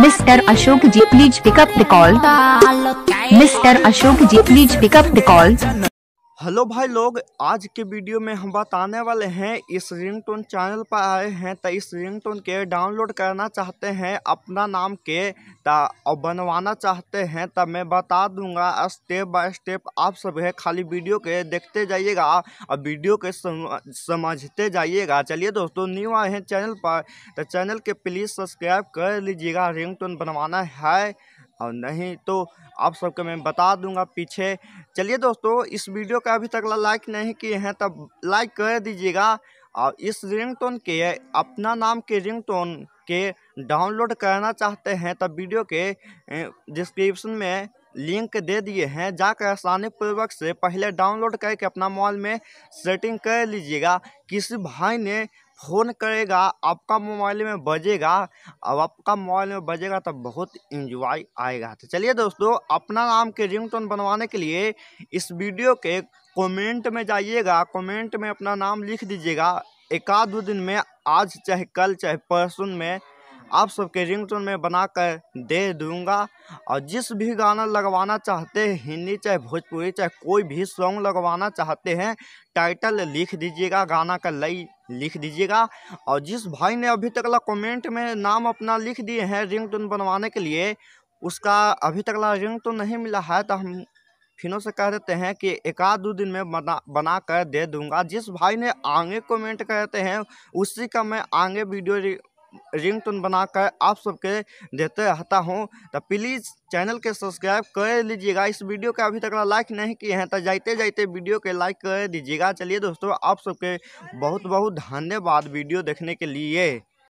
mister Ashok ji please pick up the call mister Ashok ji please pick up the call hello भाई लोग आज के वीडियो में हम बताने वाले हैं इस रिंगटोन चैनल पर आए हैं तो इस रिंगटोन के डाउनलोड करना चाहते हैं अपना नाम के और बनवाना चाहते हैं तब तो मैं बता दूंगा स्टेप बाय स्टेप आप सब है खाली वीडियो के देखते जाइएगा और वीडियो के समझते जाइएगा चलिए दोस्तों न्यू आए हैं चैनल पर तो चैनल के प्लीज़ सब्सक्राइब कर लीजिएगा रिंग बनवाना है और नहीं तो आप सबके मैं बता दूंगा पीछे चलिए दोस्तों इस वीडियो का अभी तक लाइक नहीं किए हैं तब लाइक कर दीजिएगा और इस रिंगटोन के अपना नाम के रिंगटोन के डाउनलोड करना चाहते हैं तब वीडियो के डिस्क्रिप्शन में लिंक दे दिए हैं जाकर आसानी पूर्वक से पहले डाउनलोड करके अपना मोबाइल में सेटिंग कर लीजिएगा किसी भाई ने फ़ोन करेगा आपका मोबाइल में बजेगा अब आपका मोबाइल में बजेगा तब बहुत इंजॉय आएगा तो चलिए दोस्तों अपना नाम के रिंगटोन बनवाने के लिए इस वीडियो के कमेंट में जाइएगा कमेंट में अपना नाम लिख दीजिएगा एक आध दो दिन में आज चाहे कल चाहे परसों में आप सबके रिंगटोन में बना कर दे दूंगा और जिस भी गाना लगवाना चाहते हैं हिंदी चाहे भोजपुरी चाहे कोई भी सॉन्ग लगवाना चाहते हैं टाइटल लिख दीजिएगा गाना का लई लिख दीजिएगा और जिस भाई ने अभी तकला कमेंट में नाम अपना लिख दिए हैं रिंगटोन बनवाने के लिए उसका अभी तकला रिंग तो नहीं मिला है तो हम फिनों से कह देते हैं कि एक आध दो दिन में बना बना कर दे दूंगा जिस भाई ने आगे कमेंट करते हैं उसी का मैं आगे वीडियो रिंग टोन बना कर आप सबके देते रहता हूँ तो प्लीज़ चैनल के सब्सक्राइब कर लीजिएगा इस वीडियो का अभी तक लाइक नहीं किए हैं तो जाते जाते वीडियो के लाइक कर दीजिएगा चलिए दोस्तों आप सबके बहुत बहुत धन्यवाद वीडियो देखने के लिए